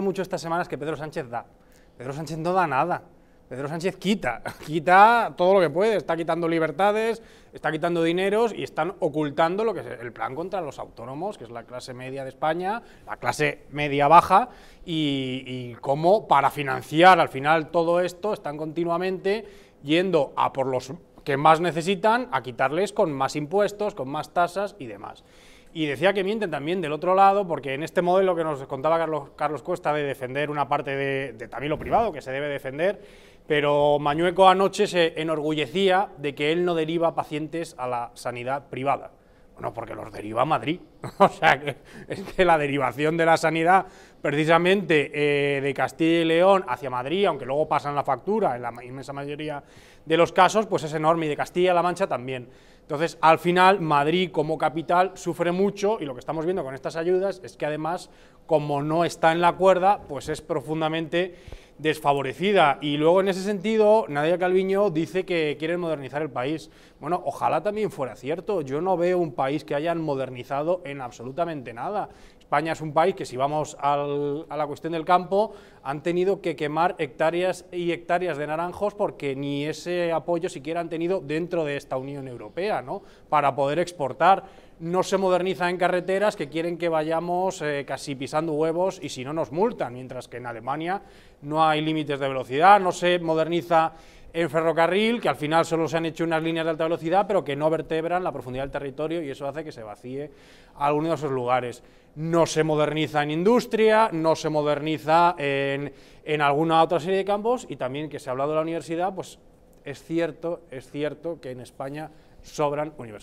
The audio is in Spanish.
mucho estas semanas que Pedro Sánchez da. Pedro Sánchez no da nada. Pedro Sánchez quita, quita todo lo que puede, está quitando libertades, está quitando dineros y están ocultando lo que es el plan contra los autónomos, que es la clase media de España, la clase media baja, y, y cómo para financiar al final todo esto están continuamente yendo a por los que más necesitan, a quitarles con más impuestos, con más tasas y demás. Y decía que mienten también del otro lado, porque en este modelo que nos contaba Carlos, Carlos Cuesta de defender una parte de, de también lo privado, que se debe defender, pero Mañueco anoche se enorgullecía de que él no deriva pacientes a la sanidad privada no porque los deriva a Madrid. o sea, que, es que la derivación de la sanidad precisamente eh, de Castilla y León hacia Madrid, aunque luego pasan la factura en la inmensa mayoría de los casos, pues es enorme y de Castilla-La Mancha también. Entonces, al final, Madrid como capital sufre mucho y lo que estamos viendo con estas ayudas es que además, como no está en la cuerda, pues es profundamente desfavorecida. Y luego, en ese sentido, Nadia Calviño dice que quieren modernizar el país. Bueno, ojalá también fuera cierto. Yo no veo un país que hayan modernizado en absolutamente nada. España es un país que, si vamos a la cuestión del campo, han tenido que quemar hectáreas y hectáreas de naranjos porque ni ese apoyo siquiera han tenido dentro de esta Unión Europea, ¿no? Para poder exportar no se moderniza en carreteras que quieren que vayamos eh, casi pisando huevos y si no nos multan, mientras que en Alemania no hay límites de velocidad, no se moderniza en ferrocarril, que al final solo se han hecho unas líneas de alta velocidad, pero que no vertebran la profundidad del territorio y eso hace que se vacíe algunos de esos lugares. No se moderniza en industria, no se moderniza en, alguna otra serie de campos y también que se ha hablado de la universidad, pues es cierto, es cierto que en España sobran universidades.